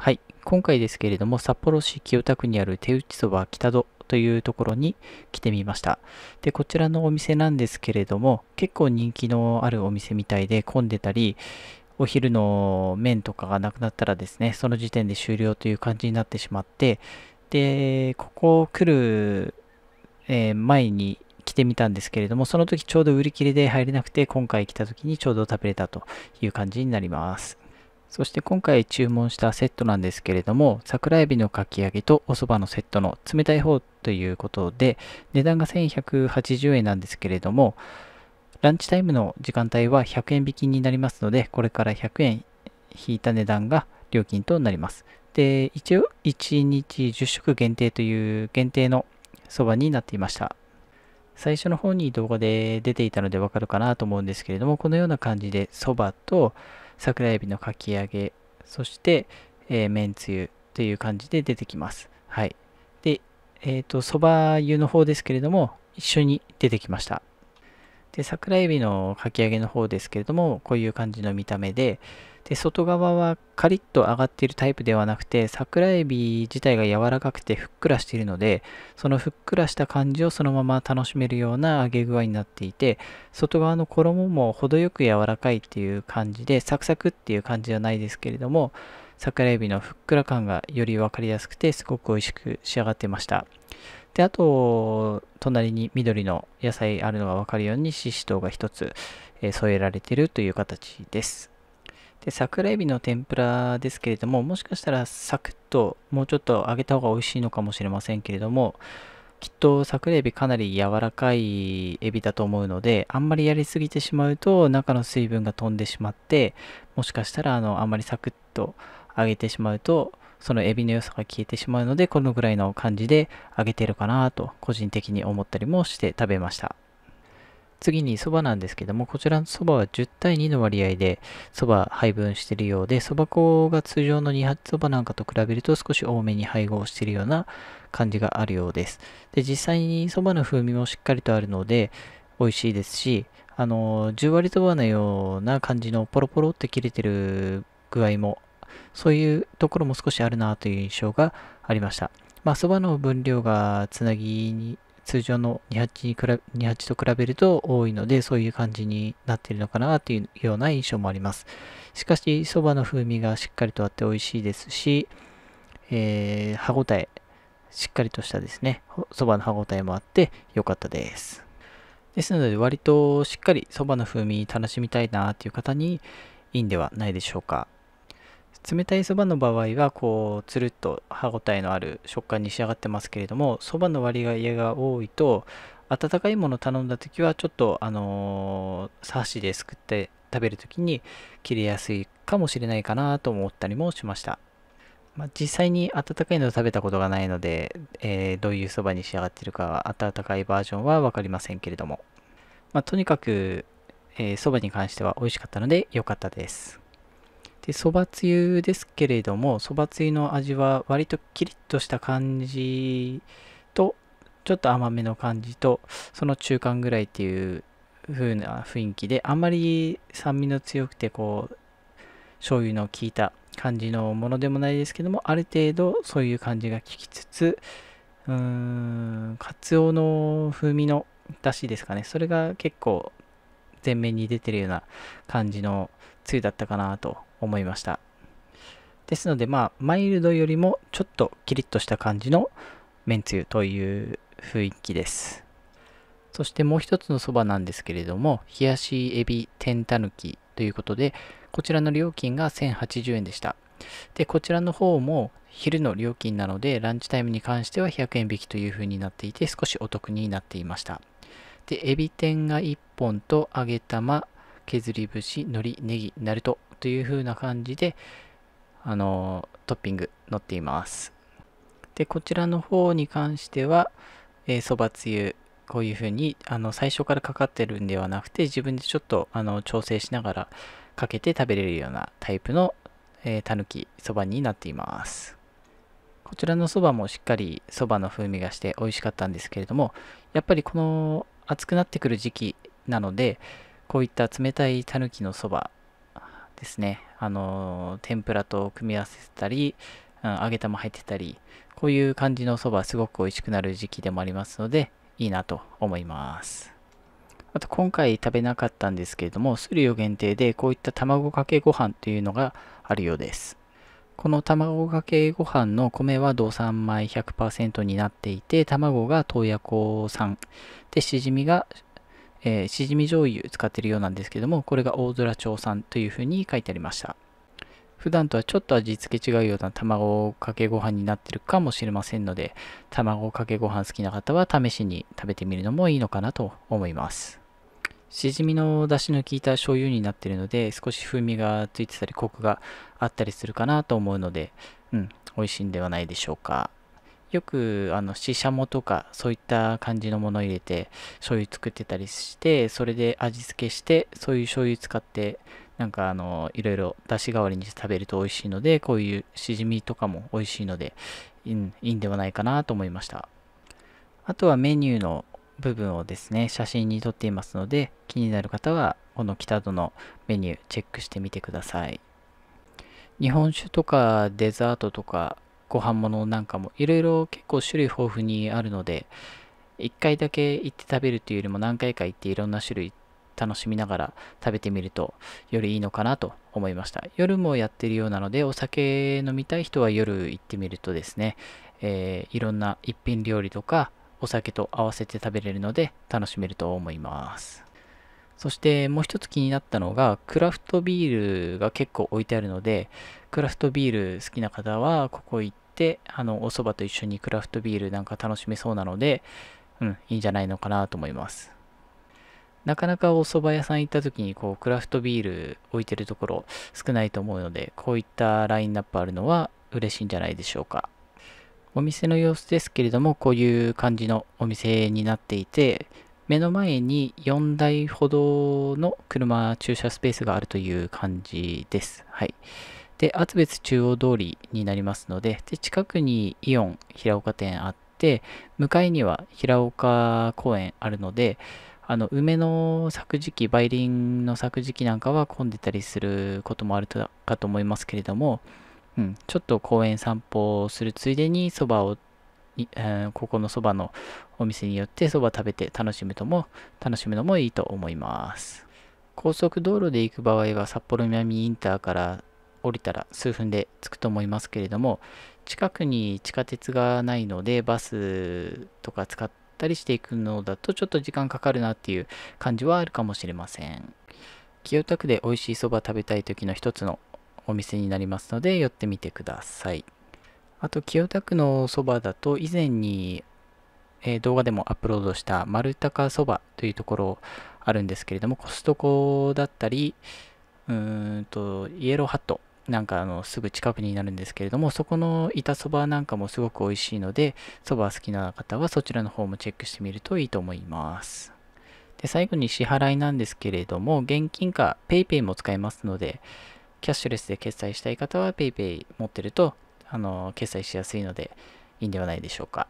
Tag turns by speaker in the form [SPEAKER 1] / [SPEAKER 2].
[SPEAKER 1] はい、今回ですけれども、札幌市清田区にある手打ちそば北戸というところに来てみました。で、こちらのお店なんですけれども、結構人気のあるお店みたいで混んでたり、お昼の麺とかがなくなったらですね、その時点で終了という感じになってしまって、で、ここ来る、えー、前に来てみたんですけれども、その時ちょうど売り切れで入れなくて、今回来た時にちょうど食べれたという感じになります。そして今回注文したセットなんですけれども、桜エビのかき揚げとお蕎麦のセットの冷たい方ということで、値段が1180円なんですけれども、ランチタイムの時間帯は100円引きになりますので、これから100円引いた値段が料金となります。で、一応1日10食限定という限定のそばになっていました。最初の方に動画で出ていたのでわかるかなと思うんですけれども、このような感じでそばと、桜えびのかき揚げ、そして、えー、めんつゆという感じで出てきます。はい。で、えっ、ー、と、そば湯の方ですけれども、一緒に出てきました。で、桜えびのかき揚げの方ですけれども、こういう感じの見た目で、で、外側はカリッと揚がっているタイプではなくて、桜えび自体が柔らかくてふっくらしているので、そのふっくらした感じをそのまま楽しめるような揚げ具合になっていて、外側の衣も程よく柔らかいっていう感じで、サクサクっていう感じではないですけれども、桜えびのふっくら感がより分かりやすくて、すごく美味しく仕上がってました。で、あと、隣に緑の野菜あるのがわかるように、ししとうが1つ、えー、添えられてるという形です。で、桜エビの天ぷらですけれども、もしかしたらサクッともうちょっと揚げた方が美味しいのかもしれませんけれども、きっと桜エビかなり柔らかいエビだと思うのであんまりやりすぎてしまうと中の水分が飛んでしまってもしかしたらあのあんまりサクッと揚げてしまうとそのエビの良さが消えてしまうので、このぐらいの感じで揚げてるかなと、個人的に思ったりもして食べました。次にそばなんですけども、こちらのそばは10対2の割合でそば配分してるようで、そば粉が通常の2発そばなんかと比べると少し多めに配合してるような感じがあるようです。で、実際にそばの風味もしっかりとあるので、美味しいですし、あの、10割そばのような感じのポロポロって切れてる具合もそういうところも少しあるなという印象がありました。まあ、そばの分量がつなぎに通常の28に比べ28と比べると多いので、そういう感じになっているのかなというような印象もあります。しかし、そばの風味がしっかりとあって美味しいですし、えー、歯ごたえ、しっかりとしたですね、そばの歯ごたえもあって良かったです。ですので、割としっかりそばの風味楽しみたいなという方にいいんではないでしょうか。冷たいそばの場合はこうつるっと歯ごたえのある食感に仕上がってますけれどもそばの割合が多いと温かいもの頼んだ時はちょっとあのー、シですくって食べる時に切れやすいかもしれないかなと思ったりもしました、まあ、実際に温かいのを食べたことがないので、えー、どういうそばに仕上がってるかは温かいバージョンは分かりませんけれども、まあ、とにかくそば、えー、に関しては美味しかったので良かったですで、そばつゆですけれども、そばつゆの味は割とキリッとした感じと、ちょっと甘めの感じと、その中間ぐらいっていう風な雰囲気で、あんまり酸味の強くて、こう、醤油の効いた感じのものでもないですけども、ある程度そういう感じが効きつつ、うーん、カツオの風味の出汁ですかね、それが結構前面に出てるような感じのつゆだったかなと思いました。ですので、まあ、マイルドよりもちょっとキリッとした感じのめんつゆという雰囲気です。そしてもう一つのそばなんですけれども、冷やしエビ天たぬきということで、こちらの料金が1080円でした。で、こちらの方も昼の料金なので、ランチタイムに関しては100円引きという風になっていて、少しお得になっていました。で、エビ天が1本と揚げ玉、削り節、海苔、ネギ、ナルト、という風な感じで、あの、トッピング乗っています。で、こちらの方に関しては、えー、そばつゆ、こういう風に、あの、最初からかかってるんではなくて、自分でちょっと、あの、調整しながらかけて食べれるようなタイプの、えー、たぬきそばになっています。こちらのそばもしっかりそばの風味がして美味しかったんですけれども、やっぱりこの暑くなってくる時期なので、こういった冷たいたぬきのそばですね、あの、天ぷらと組み合わせたり、うん、揚げ玉入ってたり、こういう感じのそばすごく美味しくなる時期でもありますので、いいなと思います。あと今回食べなかったんですけれども、数量限定でこういった卵かけご飯というのがあるようです。この卵かけご飯の米は道産米100%になっていて、卵が洞爺湖産で、しじみがえー、しじみ醤油使ってるようなんですけども、これが大空町産というふうに書いてありました。普段とはちょっと味付け違うような卵かけご飯になってるかもしれませんので、卵かけご飯好きな方は試しに食べてみるのもいいのかなと思います。しじみの出汁の効いた醤油になってるので、少し風味がついてたり、コクがあったりするかなと思うので、うん、美味しいんではないでしょうか。よくあのししゃもとかそういった感じのものを入れて醤油作ってたりしてそれで味付けしてそういう醤油使ってなんかあのいろいろだし代わりにして食べると美味しいのでこういうしじみとかも美味しいのでいいんではないかなと思いましたあとはメニューの部分をですね写真に撮っていますので気になる方はこの北戸のメニューチェックしてみてください日本酒とかデザートとかご飯物なんかもいろいろ結構種類豊富にあるので1回だけ行って食べるというよりも何回か行っていろんな種類楽しみながら食べてみるとよりいいのかなと思いました夜もやってるようなのでお酒飲みたい人は夜行ってみるとですね、えー、いろんな一品料理とかお酒と合わせて食べれるので楽しめると思いますそしてもう一つ気になったのが、クラフトビールが結構置いてあるので、クラフトビール好きな方は、ここ行って、あの、お蕎麦と一緒にクラフトビールなんか楽しめそうなので、うん、いいんじゃないのかなと思います。なかなかお蕎麦屋さん行った時に、こう、クラフトビール置いてるところ少ないと思うので、こういったラインナップあるのは嬉しいんじゃないでしょうか。お店の様子ですけれども、こういう感じのお店になっていて、目の前に4台ほどの車駐車スペースがあるという感じです。はい。で、厚別中央通りになりますので、で近くにイオン平岡店あって、向かいには平岡公園あるので、あの梅の咲く時期、梅林の咲く時期なんかは混んでたりすることもあるかと思いますけれども、うん、ちょっと公園散歩するついでにそばをえー、ここのそばのお店によってそば食べて楽しむとも、楽しむのもいいと思います。高速道路で行く場合は札幌南インターから降りたら数分で着くと思いますけれども、近くに地下鉄がないのでバスとか使ったりしていくのだとちょっと時間かかるなっていう感じはあるかもしれません。清田区で美味しいそば食べたい時の一つのお店になりますので寄ってみてください。あと、清田区のそばだと、以前に、え動画でもアップロードした丸高そばというところあるんですけれども、コストコだったり、うーんと、イエローハットなんかあのすぐ近くになるんですけれども、そこの板そばなんかもすごく美味しいので、そば好きな方はそちらの方もチェックしてみるといいと思います。で、最後に支払いなんですけれども、現金か PayPay も使えますので、キャッシュレスで決済したい方は PayPay 持ってるとあの決済しやすいのでいいんではないでしょうか。